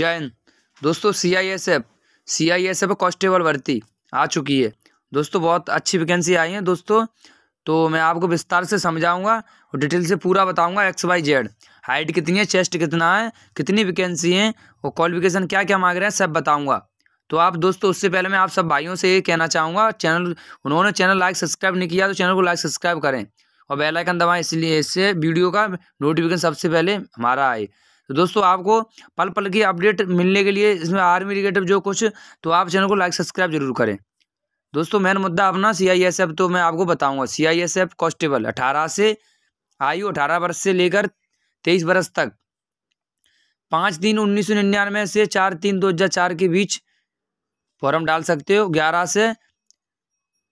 जैन दोस्तों C I S F C I S F constable भर्ती आ चुकी है दोस्तों बहुत अच्छी वैकेंसी आई है दोस्तों तो मैं आपको विस्तार से समझाऊंगा और डिटेल से पूरा बताऊंगा एक्स वाई जेड हाइट कितनी है चेस्ट कितना है कितनी वैकेंसी है और क्वालिफिकेशन क्या क्या मांग रहे हैं सब बताऊंगा तो आप दोस्तों उससे पहले मैं आप सब भाइयों से ये कहना चाहूँगा चैनल उन्होंने चैनल लाइक सब्सक्राइब नहीं किया तो चैनल को लाइक सब्सक्राइब करें और बेलाइकन दबाएँ इसलिए इससे वीडियो का नोटिफिकेशन सबसे पहले हमारा आए तो दोस्तों आपको पल पल की अपडेट मिलने के लिए इसमें आर्मी रिलेटेड जो कुछ तो आप चैनल को लाइक सब्सक्राइब जरूर करें दोस्तों मेन मुद्दा अपना सी आई एस एफ तो मैं आपको बताऊंगा C I S F constable अठारह से आयु अठारह वर्ष से लेकर तेईस वर्ष तक पाँच तीन उन्नीस सौ निन्यानवे से चार तीन दो हज़ार चार के बीच फॉर्म डाल सकते हो ग्यारह से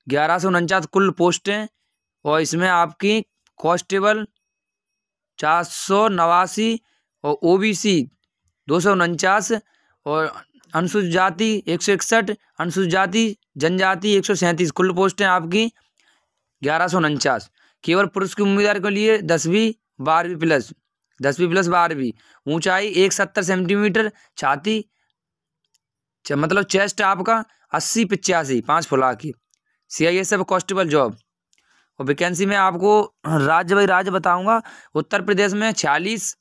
ग्यारह सौ उनचास कुल पोस्टें और इसमें आपकी कॉन्स्टेबल चार सौ नवासी और ओ बी सी दो सौ उनचास और अनुसूचित जाति एक सौ इकसठ अनुसूचित जाति जनजाति एक सौ सैंतीस कुल पोस्टें आपकी ग्यारह सौ उनचास केवल पुरुष के उम्मीदवार के लिए दसवीं बारहवीं प्लस दसवीं प्लस बारहवीं ऊंचाई एक सत्तर सेंटीमीटर छाती मतलब चेस्ट आपका अस्सी पचासी पाँच फुला की C I S F constable job और वैकेंसी में आपको राज्य बाई राज्य बताऊंगा उत्तर प्रदेश में छियालीस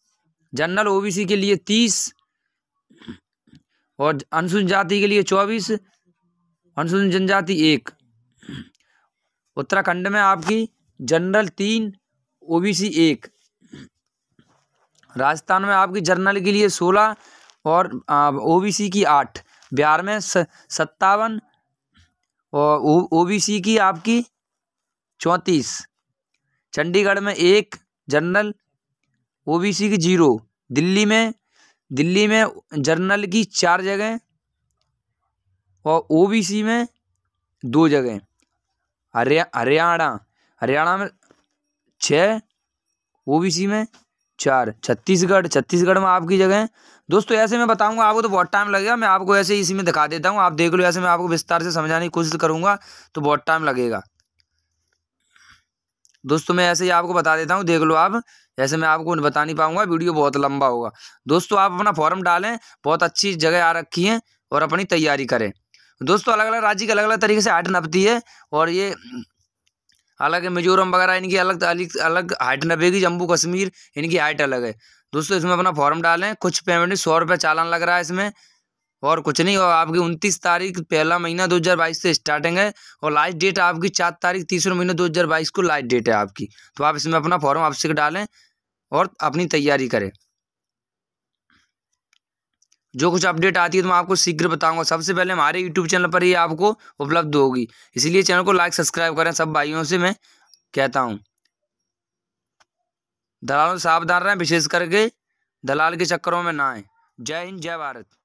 जनरल ओबीसी के लिए तीस और अनुसूचित जाति के लिए चौबीस अनुसूचित जनजाति एक उत्तराखंड में आपकी जनरल तीन ओबीसी एक राजस्थान में आपकी जनरल के लिए सोलह और ओबीसी की आठ बिहार में सत्तावन और ओबीसी की आपकी चौंतीस चंडीगढ़ में एक जनरल ओ बी सी की जीरो दिल्ली में दिल्ली में जर्नल की चार जगह और ओ बी सी में दो जगह हरियाणा हरियाणा में छः ओ बी सी में चार छत्तीसगढ़ छत्तीसगढ़ में आपकी जगह दोस्तों ऐसे मैं बताऊंगा आपको तो बहुत टाइम लगेगा मैं आपको ऐसे ही इसी में दिखा देता हूँ आप देख लो ऐसे मैं आपको विस्तार से समझाने की कोशिश करूँगा तो बहुत टाइम लगेगा दोस्तों मैं ऐसे ही आपको बता देता हूँ देख लो आप जैसे मैं आपको बता नहीं पाऊंगा वीडियो बहुत लंबा होगा दोस्तों आप अपना फॉर्म डालें बहुत अच्छी जगह आ रखी है और अपनी तैयारी करें दोस्तों अलग अलग राज्य के अलग अलग तरीके से हाइट नपती है और ये अलग मिजोरम वगैरह इनकी अलग अलग अलग हाइट नपेगी जम्मू कश्मीर इनकी हाइट अलग है दोस्तों इसमें अपना फॉर्म डालें कुछ पेमेंट सौ रुपये चालान लग रहा है इसमें और कुछ नहीं और आपकी उनतीस तारीख पहला महीना दो हज़ार बाईस से स्टार्टिंग है और लास्ट डेट आपकी चार तारीख तीसरे महीने दो हज़ार बाईस को लास्ट डेट है आपकी तो आप इसमें अपना फॉर्म आपसे डालें और अपनी तैयारी करें जो कुछ अपडेट आती है तो मैं आपको शीघ्र बताऊंगा सबसे पहले हमारे यूट्यूब चैनल पर ही आपको उपलब्ध होगी इसलिए चैनल को लाइक सब्सक्राइब करें सब भाइयों से मैं कहता हूँ दलालों सावधान रहें विशेष करके दलाल के चक्करों में ना आए जय हिंद जय भारत